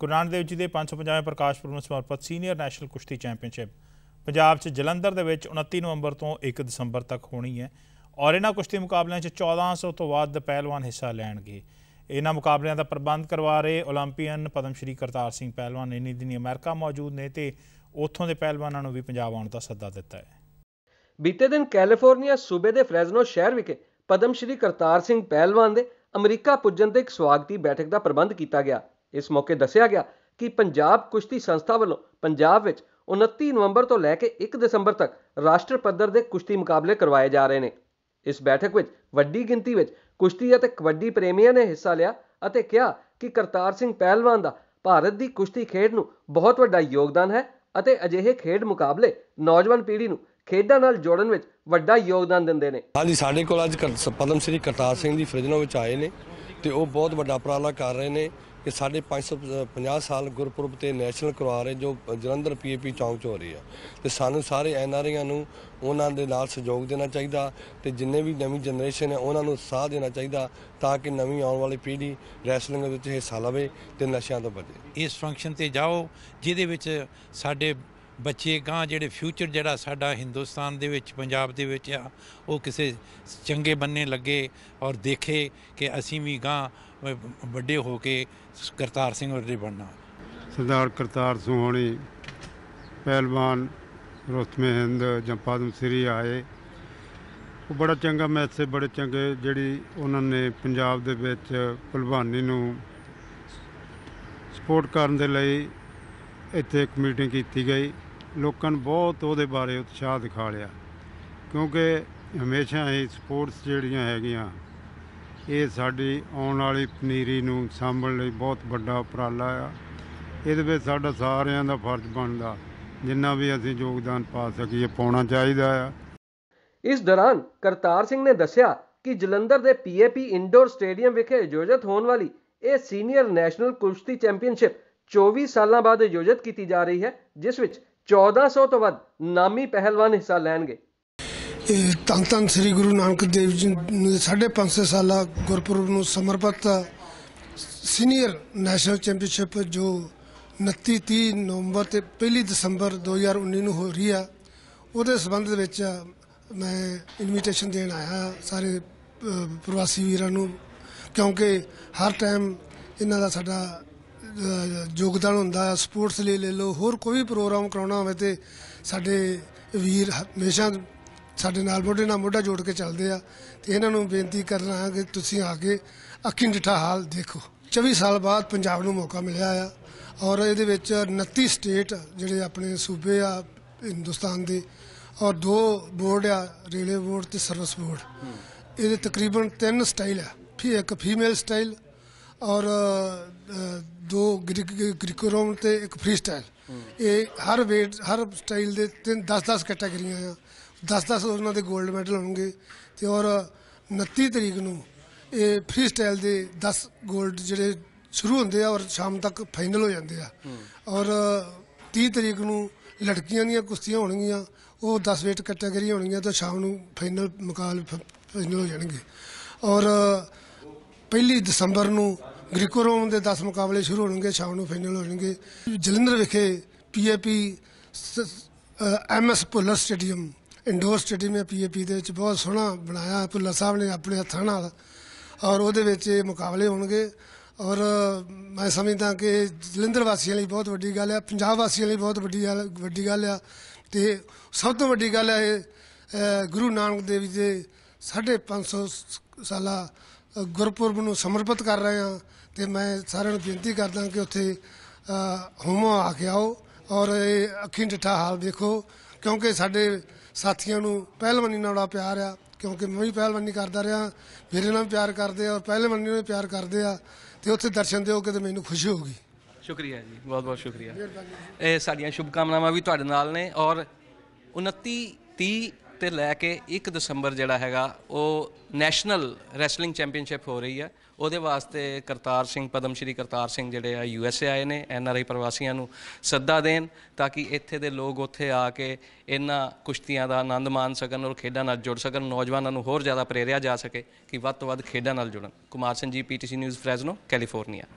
ਗੁਰੂ ਨਾਨਕ ਦੇਵ ਜੀ ਦੇ 550ਵੇਂ ਪ੍ਰਕਾਸ਼ ਪੁਰਬ ਨੂੰ ਸਮਰਪਿਤ ਸੀਨੀਅਰ ਨੈਸ਼ਨਲ ਕੁਸ਼ਤੀ ਚੈਂਪੀਅਨਸ਼ਿਪ ਪੰਜਾਬ 'ਚ ਜਲੰਧਰ ਦੇ ਵਿੱਚ 29 ਨਵੰਬਰ ਤੋਂ 1 ਦਸੰਬਰ ਤੱਕ ਹੋਣੀ ਹੈ ਔਰ ਇਹਨਾਂ ਕੁਸ਼ਤੀ ਮੁਕਾਬਲਿਆਂ 'ਚ 1400 ਤੋਂ ਵੱਧ ਪਹਿਲਵਾਨ ਹਿੱਸਾ ਲੈਣਗੇ ਇਹਨਾਂ ਮੁਕਾਬਲਿਆਂ ਦਾ ਪ੍ਰਬੰਧ ਕਰਵਾ ਰਹੇ 올림ਪੀਅਨ ਪਦਮ ਸ਼੍ਰੀ ਕਰਤਾਰ ਸਿੰਘ ਪਹਿਲਵਾਨ ਇਨੀ ਦਿਨੀ ਅਮਰੀਕਾ ਮੌਜੂਦ ਨੇ ਤੇ ਉੱਥੋਂ ਦੇ ਪਹਿਲਵਾਨਾਂ ਨੂੰ ਵੀ ਪੰਜਾਬ ਆਉਣ ਦਾ ਸੱਦਾ ਦਿੱਤਾ ਹੈ ਬੀਤੇ ਦਿਨ ਕੈਲੀਫੋਰਨੀਆ ਸੂਬੇ ਦੇ ਫ੍ਰੈਜ਼ਨੋ ਸ਼ਹਿਰ ਵਿਖੇ ਪਦਮ ਸ਼੍ਰੀ ਕਰਤਾਰ ਸਿੰਘ ਪਹਿਲਵਾਨ ਦੇ ਅਮਰੀਕਾ ਪੁੱਜਣ ਤੇ ਇੱਕ ਸਵਾਗਤੀ ਬੈਠਕ ਦਾ ਪ੍ਰਬੰਧ ਕੀਤਾ ਗਿਆ ਇਸ ਮੌਕੇ ਦੱਸਿਆ ਗਿਆ ਕਿ ਪੰਜਾਬ ਕੁਸ਼ਤੀ ਸੰਸਥਾ ਵੱਲੋਂ ਪੰਜਾਬ ਵਿੱਚ 29 ਨਵੰਬਰ ਤੋਂ ਲੈ ਕੇ 1 ਦਸੰਬਰ ਤੱਕ ਰਾਸ਼ਟਰ ਪੱਧਰ ਦੇ ਕੁਸ਼ਤੀ ਮੁਕਾਬਲੇ ਕਰਵਾਏ ਜਾ ਰਹੇ ਨੇ ਇਸ ਬੈਠਕ ਵਿੱਚ ਵੱਡੀ ਗਿਣਤੀ ਵਿੱਚ ਕੁਸ਼ਤੀ ਅਤੇ ਕਬੱਡੀ ਪ੍ਰੇਮੀਆਂ ਨੇ ਹਿੱਸਾ ਲਿਆ ਅਤੇ ਕਿਹਾ ਕਿ ਕਰਤਾਰ ਸਿੰਘ ਪਹਿਲਵਾਨ ਦਾ ਭਾਰਤ ਦੀ ਕੁਸ਼ਤੀ ਖੇਡ ਨੂੰ ਬਹੁਤ ਵੱਡਾ ਯੋਗਦਾਨ ਹੈ ਅਤੇ ਅਜਿਹੇ ਖੇਡ ਮੁਕਾਬਲੇ ਨੌਜਵਾਨ ਪੀੜ੍ਹੀ ਨੂੰ ਖੇਡਾਂ ਨਾਲ ਜੋੜਨ ਵਿੱਚ ਵੱਡਾ ਯੋਗਦਾਨ ਦਿੰਦੇ ਨੇ ਹਾਂਜੀ ਸਾਡੇ ਕੋਲ ਅੱਜ ਪਦਮ ਸ੍ਰੀ ਕਰਤਾਰ ਸਿੰਘ ਦੀ ਫ੍ਰਿਜਨੋ ਵਿੱਚ ਆਏ ਨੇ ਤੇ ਉਹ ਬਹੁਤ ਵੱਡਾ ਪ੍ਰਾਲਾ ਕਰ ਰਹੇ ਨੇ ਕਿ ਸਾਡੇ 550 ਸਾਲ ਗੁਰਪੁਰਬ ਤੇ ਨੈਸ਼ਨਲ ਕਰਵਾ ਰਹੇ ਜੋ ਜਲੰਧਰ ਪੀਏਪੀ ਚੌਂਕ 'ਚ ਹੋ ਰਹੀ ਆ ਤੇ ਸਾਨੂੰ ਸਾਰੇ ਐਨਆਰਆਈਆਂ ਨੂੰ ਉਹਨਾਂ ਦੇ ਨਾਲ ਸਹਿਯੋਗ ਦੇਣਾ ਚਾਹੀਦਾ ਤੇ ਜਿੰਨੇ ਵੀ ਨਵੀਂ ਜਨਰੇਸ਼ਨ ਹੈ ਉਹਨਾਂ ਨੂੰ ਸਾਥ ਦੇਣਾ ਚਾਹੀਦਾ ਤਾਂ ਕਿ ਨਵੀਂ ਆਉਣ ਵਾਲੀ ਪੀੜ੍ਹੀ ਰੈਸਲਿੰਗ ਦੇ ਵਿੱਚ ਹਿੱਸਾ ਲਵੇ ਤੇ ਨਸ਼ਿਆਂ ਤੋਂ ਬਚੇ ਇਸ ਫੰਕਸ਼ਨ ਤੇ ਜਾਓ ਜਿਹਦੇ ਵਿੱਚ ਸਾਡੇ ਬੱਚੇ ਗਾਂ ਜਿਹੜੇ ਫਿਊਚਰ ਜਿਹੜਾ ਸਾਡਾ ਹਿੰਦੁਸਤਾਨ ਦੇ ਵਿੱਚ ਪੰਜਾਬ ਦੇ ਵਿੱਚ ਆ ਉਹ ਕਿਸੇ ਚੰਗੇ ਬੰਨੇ ਲੱਗੇ ਔਰ ਦੇਖੇ ਕਿ ਅਸੀਂ ਵੀ ਗਾਂ ਵੱਡੇ ਹੋ ਕੇ ਕਰਤਾਰ ਸਿੰਘ ਵਰਗੇ ਬਣਨਾ ਸਰਦਾਰ ਕਰਤਾਰ ਸਿੰਘ ਹੋਣੀ ਪਹਿਲਵਾਨ ਰੋਤਮੇ ਹਿੰਦ ਜਾਂ ਸ੍ਰੀ ਆਏ ਉਹ ਬੜਾ ਚੰਗਾ ਮੈਸੇਜ ਬੜੇ ਚੰਗੇ ਜਿਹੜੀ ਉਹਨਾਂ ਨੇ ਪੰਜਾਬ ਦੇ ਵਿੱਚ ਭਲਵਾਨੀ ਨੂੰ ਸਪੋਰਟ ਕਰਨ ਦੇ ਲਈ ਇੱਥੇ ਇੱਕ ਮੀਟਿੰਗ ਕੀਤੀ ਗਈ ਲੋਕਾਂ ਨੂੰ ਬਹੁਤ ਉਹਦੇ ਬਾਰੇ ਉਤਸ਼ਾਹ ਦਿਖਾ ਲਿਆ ਕਿਉਂਕਿ ਹਮੇਸ਼ਾ ਹੀ ਸਪੋਰਟਸ ਜਿਹੜੀਆਂ ਹੈਗੀਆਂ ਇਹ ਸਾਡੀ ਆਉਣ ਵਾਲੀ ਪਨੀਰੀ ਨੂੰ ਸਾਂਭਣ ਲਈ ਬਹੁਤ ਵੱਡਾ ਉਪਰਾਲਾ ਆ ਇਹਦੇ ਵਿੱਚ ਸਾਡਾ ਸਾਰਿਆਂ ਦਾ ਫਰਜ਼ ਬਣਦਾ ਜਿੰਨਾ ਵੀ ਅਸੀਂ ਯੋਗਦਾਨ ਪਾ ਸਕੀਏ ਪਾਉਣਾ ਚਾਹੀਦਾ ਆ ਇਸ ਦੌਰਾਨ ਕਰਤਾਰ ਸਿੰਘ ਨੇ ਦੱਸਿਆ ਕਿ ਜਲੰਧਰ ਦੇ ਪੀਏਪੀ ਇੰਡੋਰ ਸਟੇਡੀਅਮ ਵਿਖੇ ਆਯੋਜਿਤ ਹੋਣ ਵਾਲੀ ਇਹ ਸੀਨੀਅਰ ਨੈਸ਼ਨਲ ਕੁਸ਼ਤੀ ਚੈਂਪੀਅਨਸ਼ਿਪ 24 ਸਾਲਾਂ ਬਾਅਦ ਆਯੋਜਿਤ ਕੀਤੀ ਜਾ ਰਹੀ ਹੈ ਜਿਸ ਵਿੱਚ 1400 ਤੋਂ ਵੱਧ ਨਾਮੀ ਪਹਿਲਵਾਨ ਹਿੱਸਾ ਲੈਣਗੇ ਇਹ ਤਨ ਤਨ ਸ੍ਰੀ ਗੁਰੂ ਨਾਨਕ ਦੇਵ ਜੀ ਨੇ 550 ਸਾਲਾ ਗੁਰਪੁਰਬ ਨੂੰ ਸਮਰਪਿਤ ਸੀਨੀਅਰ ਨੈਸ਼ਨਲ ਚੈਂਪੀਅਨਸ਼ਿਪ ਜੋ 29 30 ਨਵੰਬਰ ਤੇ 1 ਦਸੰਬਰ 2019 ਨੂੰ ਹੋ ਰਹੀ ਆ ਉਹਦੇ ਸਬੰਧ ਵਿੱਚ ਮੈਂ ਇਨਵੀਟੇਸ਼ਨ ਦੇਣ ਆਇਆ ਸਾਰੇ ਪ੍ਰਵਾਸੀ ਵੀਰਾਂ ਨੂੰ ਕਿਉਂਕਿ ਹਰ ਟਾਈਮ ਇਹਨਾਂ ਦਾ ਸਾਡਾ ਯੋਗਦਾਨ ਹੁੰਦਾ ਹੈ ਸਪੋਰਟਸ ਲਈ ਲੈ ਲਓ ਹੋਰ ਕੋਈ ਵੀ ਪ੍ਰੋਗਰਾਮ ਕਰਾਉਣਾ ਹੋਵੇ ਤੇ ਸਾਡੇ ਵੀਰ ਹਮੇਸ਼ਾ ਸਾਡੇ ਨਾਲ ਮੋਢੇ ਨਾਲ ਮੋਢਾ ਜੋੜ ਕੇ ਚੱਲਦੇ ਆ ਤੇ ਇਹਨਾਂ ਨੂੰ ਬੇਨਤੀ ਕਰਨਾ ਹੈ ਕਿ ਤੁਸੀਂ ਆ ਕੇ ਅੱਖੀਂ ਡਿਠਾ ਹਾਲ ਦੇਖੋ 24 ਸਾਲ ਬਾਅਦ ਪੰਜਾਬ ਨੂੰ ਮੌਕਾ ਮਿਲਿਆ ਆ ਔਰ ਇਹਦੇ ਵਿੱਚ 29 ਸਟੇਟ ਜਿਹੜੇ ਆਪਣੇ ਸੂਬੇ ਆ ਹਿੰਦੁਸਤਾਨ ਦੇ ਔਰ ਦੋ ਬੋਰਡ ਆ ਰੇਲਵੇ ਬੋਰਡ ਤੇ ਸਰਵਿਸ ਬੋਰਡ ਇਹਦੇ ਤਕਰੀਬਨ ਤਿੰਨ ਸਟਾਈਲ ਆ ਫੀ ਇੱਕ ਫੀਮੇਲ ਸਟਾਈਲ ਔਰ ਦੋ ਗ੍ਰੀਕੋ ਰੋਮਨ ਤੇ ਇੱਕ ਫ੍ਰੀ ਸਟਾਈਲ ਇਹ ਹਰ ਵੇਟ ਹਰ ਸਟਾਈਲ ਦੇ ਤਿੰਨ 10-10 ਕੈਟਾਗਰੀਆਂ ਆ 10-10 ਉਹਨਾਂ ਦੇ 골ਡ ਮੈਡਲ ਹੋਣਗੇ ਤੇ ਔਰ 29 ਤਰੀਕ ਨੂੰ ਇਹ ਫ੍ਰੀ ਸਟਾਈਲ ਦੇ 10 골ਡ ਜਿਹੜੇ ਸ਼ੁਰੂ ਹੁੰਦੇ ਆ ਔਰ ਸ਼ਾਮ ਤੱਕ ਫਾਈਨਲ ਹੋ ਜਾਂਦੇ ਆ ਔਰ 30 ਤਰੀਕ ਨੂੰ ਲੜਕੀਆਂ ਦੀਆਂ ਕੁਸ਼ਤੀਆਂ ਹੋਣਗੀਆਂ ਉਹ 10 ਵੇਟ ਕੈਟਾਗਰੀ ਹੋਣਗੀਆਂ ਤਾਂ ਸ਼ਾਮ ਨੂੰ ਫਾਈਨਲ ਮੁਕਾਬਲੇ ਫਾਈਨਲ ਹੋ ਜਾਣਗੇ ਔਰ ਪਹਿਲੀ ਦਸੰਬਰ ਨੂੰ ਗ੍ਰੀਕੋ ਰੋਮ ਦੇ 10 ਮੁਕਾਬਲੇ ਸ਼ੁਰੂ ਹੋਣਗੇ ਸ਼ਾਮ ਨੂੰ ਫਾਈਨਲ ਹੋਣਗੇ ਜਲੰਧਰ ਵਿਖੇ PAP MS Bhullar stadium indoor stadium ਹੈ ਪੀਏਪੀ ਦੇ ਵਿੱਚ ਬਹੁਤ ਸੋਹਣਾ ਬਣਾਇਆ ਭੁੱਲਰ ਸਾਹਿਬ ਨੇ ਆਪਣੇ ਹੱਥਾਂ ਨਾਲ ਔਰ ਉਹਦੇ ਵਿੱਚ ਇਹ ਮੁਕਾਬਲੇ ਹੋਣਗੇ ਔਰ ਮੈਂ ਸਮਝਦਾ ਕਿ ਜਲੰਧਰ ਵਾਸੀਆਂ ਲਈ ਬਹੁਤ ਵੱਡੀ ਗੱਲ ਹੈ ਪੰਜਾਬ ਵਾਸੀਆਂ ਲਈ ਬਹੁਤ ਵੱਡੀ ਗੱਲ ਵੱਡੀ ਗੱਲ ਆ ਤੇ ਸਭ ਤੋਂ ਵੱਡੀ ਗੱਲ ਹੈ ਗੁਰੂ ਨਾਨਕ ਦੇਵ ਜੀ ਦੇ 550 ਸਾਲਾ ਗੁਰਪੁਰਬ ਨੂੰ ਸਮਰਪਿਤ ਕਰ ਰਹੇ ਹਾਂ ਤੇ ਮੈਂ ਸਾਰਿਆਂ ਨੂੰ ਬੇਨਤੀ ਕਰਦਾ ਕਿ ਉੱਥੇ ਹੋਮੋ ਆ ਕੇ ਆਓ ਔਰ ਇਹ ਅੱਖੀਂ ਡਿੱਠਾ ਹਾਲ ਦੇਖੋ ਕਿਉਂਕਿ ਸਾਡੇ ਸਾਥੀਆਂ ਨੂੰ ਪਹਿਲਵਾਨੀ ਨਾਲ ਬੜਾ ਪਿਆਰ ਆ ਕਿਉਂਕਿ ਮੈਂ ਵੀ ਪਹਿਲਵਾਨੀ ਕਰਦਾ ਰਿਹਾ ਮੇਰੇ ਨਾਲ ਪਿਆਰ ਕਰਦੇ ਆ ਔਰ ਪਹਿਲਵਾਨੀ ਨੂੰ ਪਿਆਰ ਕਰਦੇ ਆ ਤੇ ਉੱਥੇ ਦਰਸ਼ਨ ਦਿਓ ਕਿ ਤੇ ਮੈਨੂੰ ਖੁਸ਼ੀ ਹੋਗੀ ਸ਼ੁਕਰੀਆ ਜੀ ਬਹੁਤ ਬਹੁਤ ਸ਼ੁਕਰੀਆ ਇਹ ਸਾਡੀਆਂ ਸ਼ੁਭਕਾਮਨਾਵਾਂ ਵੀ ਤੁਹਾਡੇ ਨਾਲ ਨੇ ਔਰ 29 30 ਤੇ ਲੈ ਕੇ 1 ਦਸੰਬਰ ਜਿਹੜਾ ਹੈਗਾ ਉਹ ਨੈਸ਼ਨਲ ਰੈਸਲਿੰਗ ਚੈਂਪੀਅਨਸ਼ਿਪ ਹੋ ਰਹੀ ਹੈ ਉਹਦੇ ਵਾਸਤੇ ਕਰਤਾਰ ਸਿੰਘ ਪਦਮ ਸ਼੍ਰੀ ਕਰਤਾਰ ਸਿੰਘ ਜਿਹੜੇ ਆ ਯੂ ਐਸ ਏ ਆਏ ਨੇ ਐਨ ਆਰ ਆਈ ਪ੍ਰਵਾਸੀਆਂ ਨੂੰ ਸੱਦਾ ਦੇਣ ਤਾਂ ਕਿ ਇੱਥੇ ਦੇ ਲੋਕ ਉੱਥੇ ਆ ਕੇ ਇਹਨਾਂ ਕੁਸ਼ਤੀਆਂ ਦਾ ਆਨੰਦ ਮਾਣ ਸਕਣ ਔਰ ਖੇਡਾਂ ਨਾਲ ਜੁੜ ਸਕਣ ਨੌਜਵਾਨਾਂ ਨੂੰ ਹੋਰ ਜ਼ਿਆਦਾ ਪ੍ਰੇਰਿਆ ਜਾ ਸਕੇ ਕਿ ਵੱਧ ਤੋਂ ਵੱਧ ਖੇਡਾਂ ਨਾਲ ਜੁੜਨ ਕੁਮਾਰ ਸਿੰਘ ਜੀ ਪੀਟੀਸੀ ਨਿਊਜ਼ ਫ੍ਰੈਜ਼ਨੋ ਕੈਲੀਫੋਰਨੀਆ